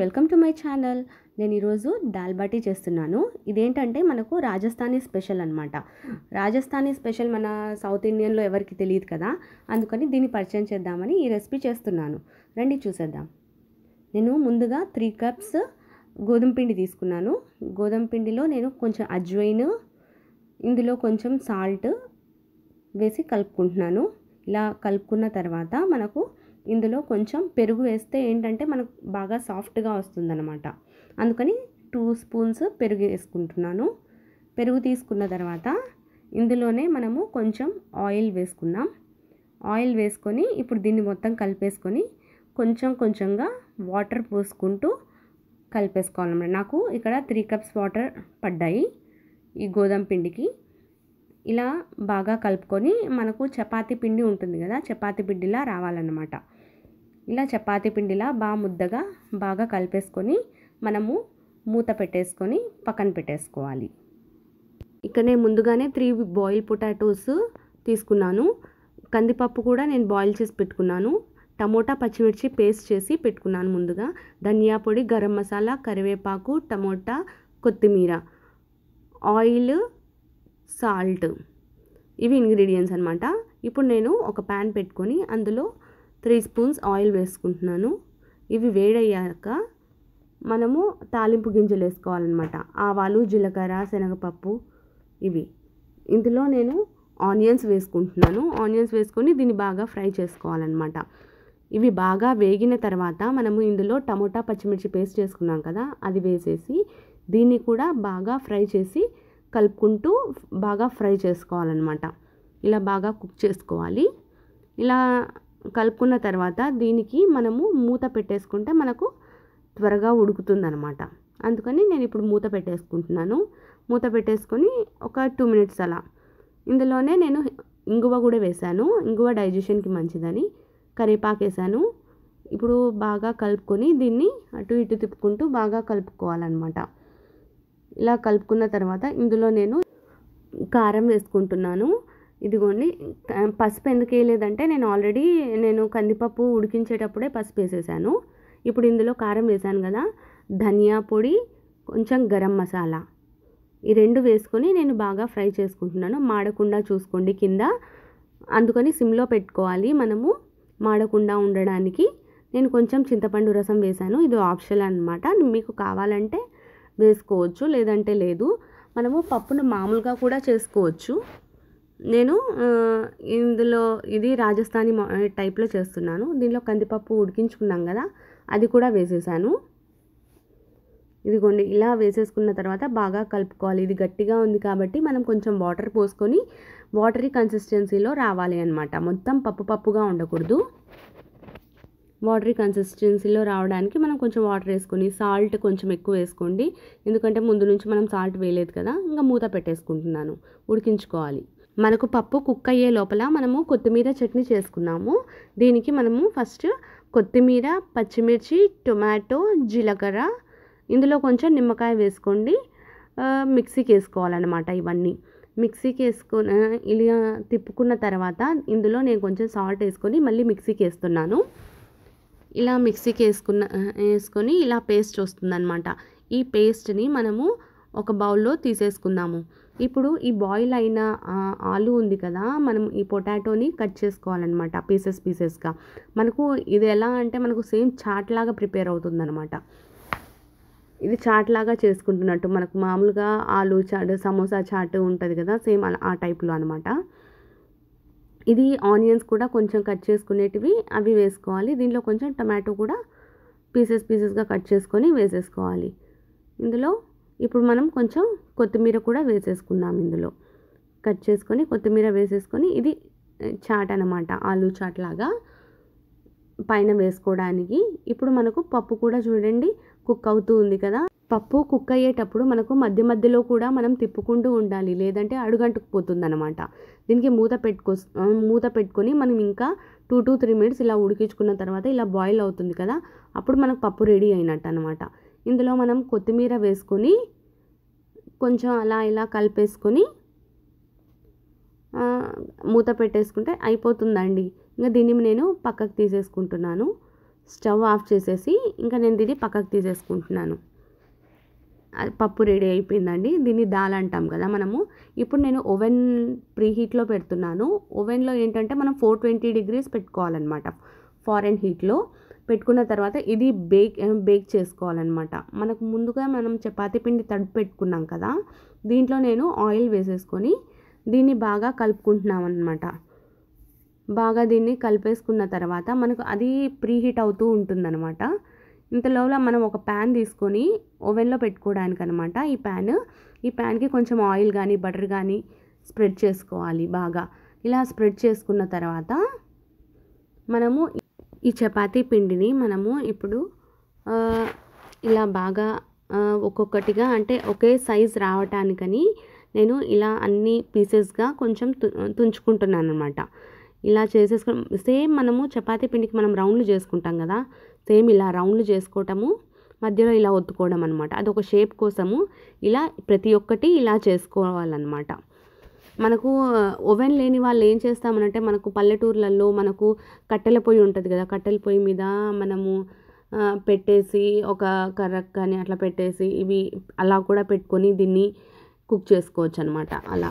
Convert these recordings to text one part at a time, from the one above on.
welcome to my channel నేను ఈరోజు దాల్ బాటీ చేస్తున్నాను ఇదేంటంటే మనకు రాజస్థానీ స్పెషల్ అనమాట రాజస్థానీ స్పెషల్ మన సౌత్ ఇండియన్లో ఎవరికి తెలియదు కదా అందుకని దీన్ని పరిచయం చేద్దామని ఈ రెసిపీ చేస్తున్నాను రండి చూసేద్దాం నేను ముందుగా త్రీ కప్స్ గోధుమ పిండి తీసుకున్నాను గోధుమ పిండిలో నేను కొంచెం అజ్వైన్ ఇందులో కొంచెం సాల్ట్ వేసి కలుపుకుంటున్నాను ఇలా కలుపుకున్న తర్వాత మనకు ఇందులో కొంచెం పెరుగు వేస్తే ఏంటంటే మనకు బాగా సాఫ్ట్గా వస్తుందన్నమాట అందుకని టూ స్పూన్స్ పెరుగు వేసుకుంటున్నాను పెరుగు తీసుకున్న తర్వాత ఇందులోనే మనము కొంచెం ఆయిల్ వేసుకున్నాం ఆయిల్ వేసుకొని ఇప్పుడు దీన్ని మొత్తం కలిపేసుకొని కొంచెం కొంచెంగా వాటర్ పోసుకుంటూ కలిపేసుకోవాలన్నమాట నాకు ఇక్కడ త్రీ కప్స్ వాటర్ పడ్డాయి ఈ గోధుమ పిండికి ఇలా బాగా కలుపుకొని మనకు చపాతీ పిండి ఉంటుంది కదా చపాతీ పిండిలా రావాలన్నమాట ఇలా చపాతీ పిండిలా బాగా ముద్దగా బాగా కలిపేసుకొని మనము మూత పెట్టేసుకొని పక్కన పెట్టేసుకోవాలి ఇక్కడ నేను ముందుగానే త్రీ బాయిల్ పొటాటోస్ తీసుకున్నాను కందిపప్పు కూడా నేను బాయిల్ చేసి పెట్టుకున్నాను టమోటా పచ్చిమిర్చి పేస్ట్ చేసి పెట్టుకున్నాను ముందుగా ధనియా పొడి గరం మసాలా కరివేపాకు టమోటా కొత్తిమీర ఆయిల్ సాల్ట్ ఇవి ఇంగ్రీడియంట్స్ అనమాట ఇప్పుడు నేను ఒక ప్యాన్ పెట్టుకొని అందులో త్రీ స్పూన్స్ ఆయిల్ వేసుకుంటున్నాను ఇవి వేడయ్యాక మనము తాలింపు గింజలు వేసుకోవాలన్నమాట ఆవాలు జీలకర్ర శనగపప్పు ఇవి ఇందులో నేను ఆనియన్స్ వేసుకుంటున్నాను ఆనియన్స్ వేసుకొని దీన్ని బాగా ఫ్రై చేసుకోవాలన్నమాట ఇవి బాగా వేగిన తర్వాత మనము ఇందులో టమోటా పచ్చిమిర్చి పేస్ట్ చేసుకున్నాం కదా అది వేసేసి దీన్ని కూడా బాగా ఫ్రై చేసి కలుపుకుంటూ బాగా ఫ్రై చేసుకోవాలన్నమాట ఇలా బాగా కుక్ చేసుకోవాలి ఇలా కలుపుకున్న తర్వాత దీనికి మనము మూత పెట్టేసుకుంటే మనకు త్వరగా ఉడుకుతుందనమాట అందుకని నేను ఇప్పుడు మూత పెట్టేసుకుంటున్నాను మూత పెట్టేసుకొని ఒక టూ మినిట్స్ అలా ఇందులోనే నేను ఇంగువ కూడా వేశాను ఇంగువ డైజెషన్కి మంచిదని కరివేపాకు వేసాను ఇప్పుడు బాగా కలుపుకొని దీన్ని అటు ఇటు తిప్పుకుంటూ బాగా కలుపుకోవాలన్నమాట ఇలా కలుపుకున్న తర్వాత ఇందులో నేను కారం వేసుకుంటున్నాను ఇదిగోండి పసుపు ఎందుకు వేయలేదంటే నేను ఆల్రెడీ నేను కందిపప్పు ఉడికించేటప్పుడే పసుపు వేసేసాను ఇప్పుడు ఇందులో కారం వేసాను కదా ధనియా పొడి కొంచెం గరం మసాలా ఈ రెండు వేసుకొని నేను బాగా ఫ్రై చేసుకుంటున్నాను మాడకుండా చూసుకోండి కింద అందుకని సిమ్లో పెట్టుకోవాలి మనము మాడకుండా ఉండడానికి నేను కొంచెం చింతపండు రసం వేశాను ఇది ఆప్షన్ అనమాట మీకు కావాలంటే వేసుకోవచ్చు లేదంటే లేదు మనము పప్పును మామూలుగా కూడా చేసుకోవచ్చు నేను ఇందులో ఇది రాజస్థానీ టైప్లో చేస్తున్నాను దీనిలో కందిపప్పు ఉడికించుకున్నాం కదా అది కూడా వేసేసాను ఇదిగోండి ఇలా వేసేసుకున్న తర్వాత బాగా కలుపుకోవాలి ఇది గట్టిగా ఉంది కాబట్టి మనం కొంచెం వాటర్ పోసుకొని వాటరీ కన్సిస్టెన్సీలో రావాలి అనమాట మొత్తం పప్పు పప్పుగా ఉండకూడదు వాటరీ కన్సిస్టెన్సీలో రావడానికి మనం కొంచెం వాటర్ వేసుకొని సాల్ట్ కొంచెం ఎక్కువ వేసుకోండి ఎందుకంటే ముందు నుంచి మనం సాల్ట్ వేయలేదు కదా ఇంకా మూత పెట్టేసుకుంటున్నాను ఉడికించుకోవాలి మనకు పప్పు కుక్ అయ్యే లోపల మనము కొత్తిమీర చట్నీ చేసుకున్నాము దీనికి మనము ఫస్ట్ కొత్తిమీర పచ్చిమిర్చి టొమాటో జీలకర్ర ఇందులో కొంచెం నిమ్మకాయ వేసుకోండి మిక్సీకి వేసుకోవాలన్నమాట ఇవన్నీ మిక్సీకి వేసుకొని ఇలా తిప్పుకున్న తర్వాత ఇందులో నేను కొంచెం సాల్ట్ వేసుకొని మళ్ళీ మిక్సీకి వేస్తున్నాను ఇలా మిక్సీకి వేసుకున్న వేసుకొని ఇలా పేస్ట్ వస్తుందన్నమాట ఈ పేస్ట్ని మనము ఒక బౌల్లో తీసేసుకుందాము ఇప్పుడు ఈ బాయిల్ అయిన ఆలు ఉంది కదా మనం ఈ పొటాటోని కట్ చేసుకోవాలన్నమాట పీసెస్ పీసెస్గా మనకు ఇది ఎలా అంటే మనకు సేమ్ చాట్ లాగా ప్రిపేర్ అవుతుందన్నమాట ఇది చాట్ లాగా చేసుకుంటున్నట్టు మనకు మామూలుగా ఆలు చాట్ సమోసా చాట్ ఉంటుంది కదా సేమ్ ఆ టైప్లో అనమాట ఇది ఆనియన్స్ కూడా కొంచెం కట్ చేసుకునేటివి అవి వేసుకోవాలి దీనిలో కొంచెం టమాటో కూడా పీసెస్ పీసెస్గా కట్ చేసుకొని వేసేసుకోవాలి ఇందులో ఇప్పుడు మనం కొంచెం కొత్తిమీర కూడా వేసేసుకుందాం ఇందులో కట్ చేసుకొని కొత్తిమీర వేసేసుకొని ఇది చాట్ అనమాట ఆలు చాట్ లాగా పైన వేసుకోవడానికి ఇప్పుడు మనకు పప్పు కూడా చూడండి కుక్ అవుతూ ఉంది కదా పప్పు కుక్ అయ్యేటప్పుడు మనకు మధ్య మధ్యలో కూడా మనం తిప్పుకుంటూ ఉండాలి లేదంటే అడుగంటుకుపోతుంది అనమాట దీనికి మూత పెట్టుకో మూత పెట్టుకొని మనం ఇంకా టూ టూ త్రీ మినిట్స్ ఇలా ఉడికించుకున్న తర్వాత ఇలా బాయిల్ అవుతుంది కదా అప్పుడు మనకు పప్పు రెడీ అయినట్టు అనమాట ఇందులో మనం కొత్తిమీర వేసుకొని కొంచెం అలా ఇలా కలిపేసుకొని మూత పెట్టేసుకుంటే అయిపోతుందండి ఇంకా దీన్ని నేను పక్కకు తీసేసుకుంటున్నాను స్టవ్ ఆఫ్ చేసేసి ఇంకా నేను దీన్ని పక్కకు తీసేసుకుంటున్నాను పప్పు రెడీ అయిపోయిందండి దీన్ని దాల్ అంటాం కదా మనము ఇప్పుడు నేను ఓవెన్ ప్రీహీట్లో పెడుతున్నాను ఓవెన్లో ఏంటంటే మనం ఫోర్ ట్వంటీ డిగ్రీస్ పెట్టుకోవాలన్నమాట ఫారెన్ హీట్లో పెట్టుకున్న తర్వాత ఇది బేక్ బేక్ చేసుకోవాలన్నమాట మనకు ముందుగా మనం చపాతి పిండి తడిపి పెట్టుకున్నాం కదా దీంట్లో నేను ఆయిల్ వేసేసుకొని దీన్ని బాగా కలుపుకుంటున్నాం అనమాట బాగా దీన్ని కలిపేసుకున్న తర్వాత మనకు అది ప్రీహీట్ అవుతూ ఉంటుందన్నమాట ఇంతలోపల మనం ఒక ప్యాన్ తీసుకొని ఓవెన్లో పెట్టుకోవడానికి అనమాట ఈ ప్యాన్ ఈ ప్యాన్కి కొంచెం ఆయిల్ కానీ బటర్ కానీ స్ప్రెడ్ చేసుకోవాలి బాగా ఇలా స్ప్రెడ్ చేసుకున్న తర్వాత మనము ఈ చపాతీ పిండిని మనము ఇప్పుడు ఇలా బాగా ఒక్కొక్కటిగా అంటే ఒకే సైజ్ రావటానికని నేను ఇలా అన్ని పీసెస్గా కొంచెం తుంచుకుంటున్నాను అనమాట ఇలా చేసేసుకుని సేమ్ మనము చపాతీ పిండికి మనం రౌండ్లు చేసుకుంటాం కదా సేమ్ ఇలా రౌండ్లు చేసుకోవటము మధ్యలో ఇలా ఒత్తుకోవడం అనమాట అదొక షేప్ కోసము ఇలా ప్రతి ఒక్కటి ఇలా చేసుకోవాలన్నమాట మనకు ఓవెన్ లేని వాళ్ళు ఏం చేస్తామనంటే మనకు పల్లెటూర్లలో మనకు కట్టెల పొయ్యి ఉంటుంది కదా కట్టెల పొయ్యి మీద మనము పెట్టేసి ఒక కర్ర కానీ అట్లా పెట్టేసి ఇవి అలా కూడా పెట్టుకొని దీన్ని కుక్ చేసుకోవచ్చు అనమాట అలా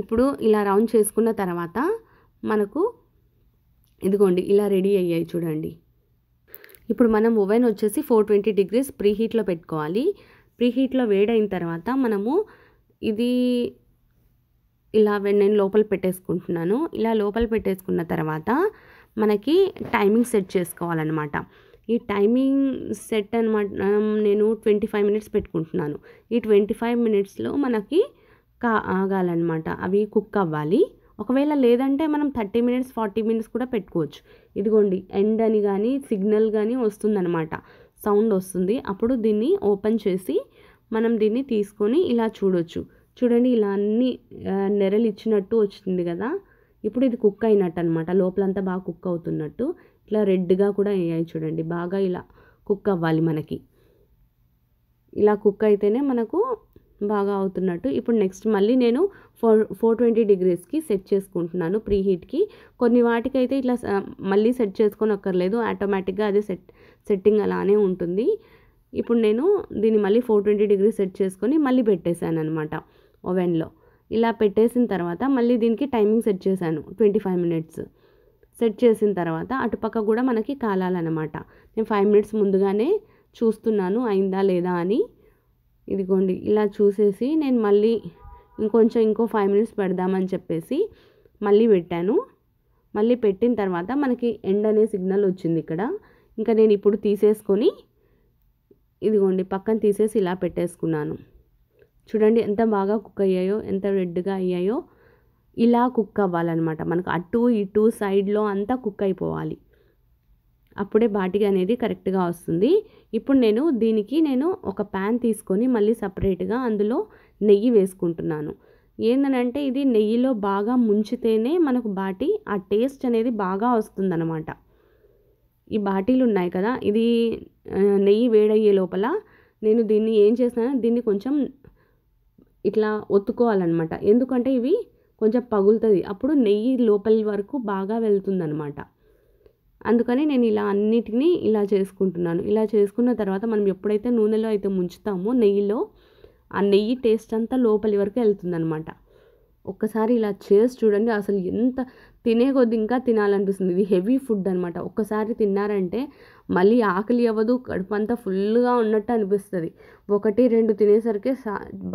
ఇప్పుడు ఇలా రౌండ్ చేసుకున్న తర్వాత మనకు ఇదిగోండి ఇలా రెడీ అయ్యాయి చూడండి ఇప్పుడు మనం ఓవెన్ వచ్చేసి ఫోర్ ట్వంటీ డిగ్రీస్ ప్రీహీట్లో పెట్టుకోవాలి ప్రీహీట్లో వేడైన తర్వాత మనము ఇది ఇలా నేను లోపల పెట్టేసుకుంటున్నాను ఇలా లోపల పెట్టేసుకున్న తర్వాత మనకి టైమింగ్ సెట్ చేసుకోవాలన్నమాట ఈ టైమింగ్ సెట్ అనమాట నేను ట్వంటీ ఫైవ్ మినిట్స్ పెట్టుకుంటున్నాను ఈ ట్వంటీ ఫైవ్ మినిట్స్లో మనకి కా ఆగాలన్నమాట అవి కుక్ అవ్వాలి ఒకవేళ లేదంటే మనం థర్టీ మినిట్స్ ఫార్టీ మినిట్స్ కూడా పెట్టుకోవచ్చు ఇదిగోండి ఎండ్ అని కానీ సిగ్నల్ కానీ వస్తుందన్నమాట సౌండ్ వస్తుంది అప్పుడు దీన్ని ఓపెన్ చేసి మనం దీన్ని తీసుకొని ఇలా చూడొచ్చు చూడండి ఇలా అన్ని నెరలు ఇచ్చినట్టు వచ్చింది కదా ఇప్పుడు ఇది కుక్ అయినట్టు అనమాట లోపలంతా బాగా కుక్ అవుతున్నట్టు ఇట్లా రెడ్గా కూడా అయ్యాయి చూడండి బాగా ఇలా కుక్ అవ్వాలి మనకి ఇలా కుక్ అయితేనే మనకు బాగా అవుతున్నట్టు ఇప్పుడు నెక్స్ట్ మళ్ళీ నేను ఫోర్ ఫోర్ ట్వంటీ డిగ్రీస్కి సెట్ చేసుకుంటున్నాను ప్రీ హీట్కి కొన్ని వాటికైతే ఇట్లా మళ్ళీ సెట్ చేసుకొని అక్కర్లేదు ఆటోమేటిక్గా అది సెట్ సెట్టింగ్ అలానే ఉంటుంది ఇప్పుడు నేను దీన్ని మళ్ళీ ఫోర్ ట్వంటీ డిగ్రీ సెట్ చేసుకొని మళ్ళీ పెట్టేశాను అనమాట ఓవెన్లో ఇలా పెట్టేసిన తర్వాత మళ్ళీ దీనికి టైమింగ్ సెట్ చేశాను ట్వంటీ ఫైవ్ మినిట్స్ సెట్ చేసిన తర్వాత అటుపక్క కూడా మనకి కాలాలన్నమాట నేను ఫైవ్ మినిట్స్ ముందుగానే చూస్తున్నాను అయిందా లేదా అని ఇదిగోండి ఇలా చూసేసి నేను మళ్ళీ ఇంకొంచెం ఇంకో ఫైవ్ మినిట్స్ పెడదామని చెప్పేసి మళ్ళీ పెట్టాను మళ్ళీ పెట్టిన తర్వాత మనకి ఎండ్ అనే సిగ్నల్ వచ్చింది ఇక్కడ ఇంకా నేను ఇప్పుడు తీసేసుకొని ఇదిగోండి పక్కన తీసేసి ఇలా పెట్టేసుకున్నాను చూడండి ఎంత బాగా కుక్ అయ్యాయో ఎంత రెడ్గా అయ్యాయో ఇలా కుక్ అవ్వాలన్నమాట మనకు అటు ఇటు సైడ్లో అంతా కుక్ అయిపోవాలి అప్పుడే బాటిక అనేది కరెక్ట్గా వస్తుంది ఇప్పుడు నేను దీనికి నేను ఒక ప్యాన్ తీసుకొని మళ్ళీ సపరేట్గా అందులో నెయ్యి వేసుకుంటున్నాను ఏంటనంటే ఇది నెయ్యిలో బాగా ముంచితేనే మనకు బాటి ఆ టేస్ట్ అనేది బాగా వస్తుందన్నమాట ఈ బాటీలు ఉన్నాయి కదా ఇది నెయ్యి వేడయ్యే లోపల నేను దీన్ని ఏం చేస్తాను దీన్ని కొంచెం ఇట్లా ఒత్తుకోవాలన్నమాట ఎందుకంటే ఇవి కొంచెం పగులుతుంది అప్పుడు నెయ్యి లోపలి వరకు బాగా వెళ్తుందనమాట అందుకని నేను ఇలా అన్నిటినీ ఇలా చేసుకుంటున్నాను ఇలా చేసుకున్న తర్వాత మనం ఎప్పుడైతే నూనెలో అయితే ముంచుతామో నెయ్యిలో ఆ నెయ్యి టేస్ట్ అంతా లోపలి వరకు వెళ్తుందనమాట ఒక్కసారి ఇలా చేసి చూడండి అసలు ఎంత తినే కొద్ది ఇంకా తినాలనిపిస్తుంది ఇది హెవీ ఫుడ్ అనమాట ఒక్కసారి తిన్నారంటే మళ్ళీ ఆకలి అవ్వదు కడుపు అంతా ఫుల్గా ఉన్నట్టు అనిపిస్తుంది ఒకటి రెండు తినేసరికి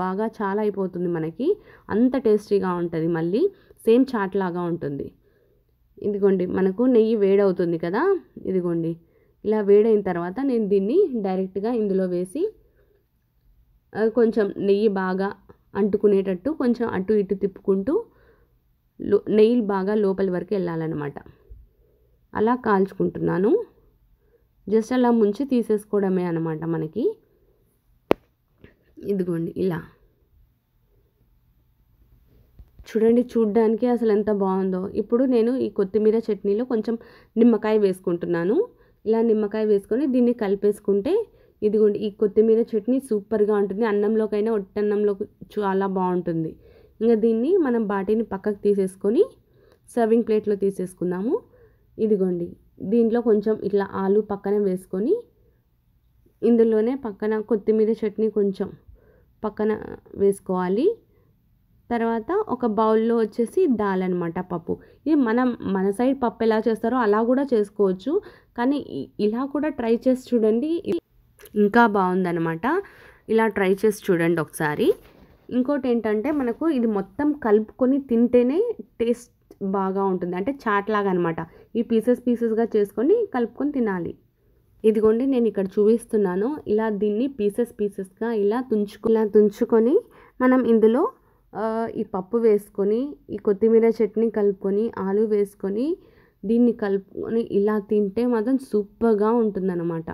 బాగా చాలా అయిపోతుంది మనకి అంత టేస్టీగా ఉంటుంది మళ్ళీ సేమ్ చాట్ లాగా ఉంటుంది ఇదిగోండి మనకు నెయ్యి వేడవుతుంది కదా ఇదిగోండి ఇలా వేడైన తర్వాత నేను దీన్ని డైరెక్ట్గా ఇందులో వేసి కొంచెం నెయ్యి బాగా అంటుకునేటట్టు కొంచెం అటు ఇటు తిప్పుకుంటూ లో నెయిల్ బాగా లోపలి వరకు వెళ్ళాలన్నమాట అలా కాల్చుకుంటున్నాను జస్ట్ అలా ముంచి తీసేసుకోవడమే అనమాట మనకి ఇదిగోండి ఇలా చూడండి చూడ్డానికి అసలు ఎంత బాగుందో ఇప్పుడు నేను ఈ కొత్తిమీర చట్నీలో కొంచెం నిమ్మకాయ వేసుకుంటున్నాను ఇలా నిమ్మకాయ వేసుకొని దీన్ని కలిపేసుకుంటే ఇదిగోండి ఈ కొత్తిమీర చట్నీ సూపర్గా ఉంటుంది అన్నంలోకైనా ఒట్టన్నంలో చాలా బాగుంటుంది ఇంకా దీన్ని మనం బాటిని పక్కకు తీసేసుకొని సర్వింగ్ ప్లేట్లో తీసేసుకుందాము ఇదిగోండి దీంట్లో కొంచెం ఇట్లా ఆలు పక్కన వేసుకొని ఇందులోనే పక్కన కొత్తిమీర చట్నీ కొంచెం పక్కన వేసుకోవాలి తర్వాత ఒక బౌల్లో వచ్చేసి దాల్ అనమాట పప్పు ఇది మనం మన సైడ్ పప్పు ఎలా చేస్తారో అలా కూడా చేసుకోవచ్చు కానీ ఇలా కూడా ట్రై చేసి చూడండి ఇంకా బాగుందనమాట ఇలా ట్రై చేసి చూడండి ఒకసారి ఇంకోటి ఏంటంటే మనకు ఇది మొత్తం కలుపుకొని తింటేనే టేస్ట్ బాగా ఉంటుంది అంటే చాట్ లాగా అనమాట ఈ పీసెస్ పీసెస్గా చేసుకొని కలుపుకొని తినాలి ఇదిగోండి నేను ఇక్కడ చూపిస్తున్నాను ఇలా దీన్ని పీసెస్ పీసెస్గా ఇలా తుంచుకు ఇలా తుంచుకొని మనం ఇందులో ఈ పప్పు వేసుకొని ఈ కొత్తిమీర చట్నీ కలుపుకొని ఆలు వేసుకొని దీన్ని కలుపుకొని ఇలా తింటే మాత్రం సూపర్గా ఉంటుందన్నమాట